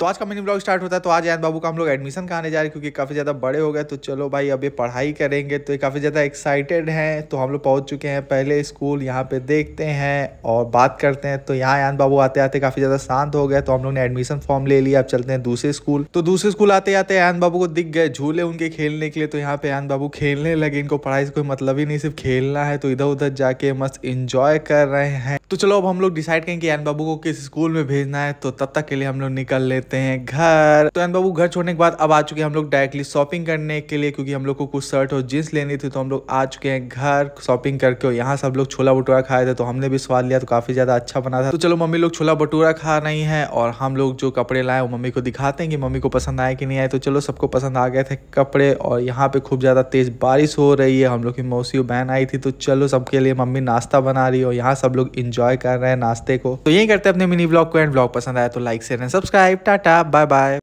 तो आज का मिनी ब्लॉग स्टार्ट होता है तो आज यान बाबू का हम लोग एडमिशन कराने जा रहे हैं क्योंकि काफ़ी ज़्यादा बड़े हो गए तो चलो भाई अभी पढ़ाई करेंगे तो काफ़ी ज़्यादा एक्साइटेड हैं तो हम लोग पहुँच चुके हैं पहले स्कूल यहाँ पे देखते हैं और बात करते हैं तो यहाँ यान बाबू आते आते काफ़ी ज़्यादा शांत हो गए तो हम लोग ने एडमिशन फॉर्म ले लिया अब चलते हैं दूसरे स्कूल तो दूसरे स्कूल आते आते यान बाबू को दिख गए झूले उनके खेलने के लिए तो यहाँ पे यान बाबू खेलने लगे इनको पढ़ाई से कोई मतलब ही नहीं सिर्फ खेलना है तो इधर उधर जाके मस्त इंजॉय कर रहे हैं तो चलो अब हम लोग डिसाइड करें कि एन बाबू को किस स्कूल में भेजना है तो तब तक के लिए हम लोग निकल लेते हैं घर तो एन बाबू घर छोड़ने के बाद अब आ चुके हैं हम लोग डायरेक्टली शॉपिंग करने के लिए क्योंकि हम लोग को कुछ शर्ट और जीन्स लेनी थी तो हम लोग आ चुके हैं घर शॉपिंग करके और यहाँ सब लोग छोला भटूरा खाए थे तो हमने भी स्वाद लिया तो काफ़ी ज़्यादा अच्छा बना था तो चलो मम्मी लोग छोला भटूरा खा रही है और हम लोग जो कपड़े लाए वो मम्मी को दिखाते हैं कि मम्मी को पसंद आए कि नहीं आए तो चलो सबको पसंद आ गए थे कपड़े और यहाँ पे खूब ज़्यादा तेज़ बारिश हो रही है हम लोग की मौसी बहन आई थी तो चलो सबके लिए मम्मी नाश्ता बना रही है और यहाँ सब लोग इंजॉय इंजॉय कर रहे हैं नाश्ते को तो यही करते हैं अपने मिनी ब्लॉग को एंड ब्लॉग पसंद आया तो like share and subscribe tata bye bye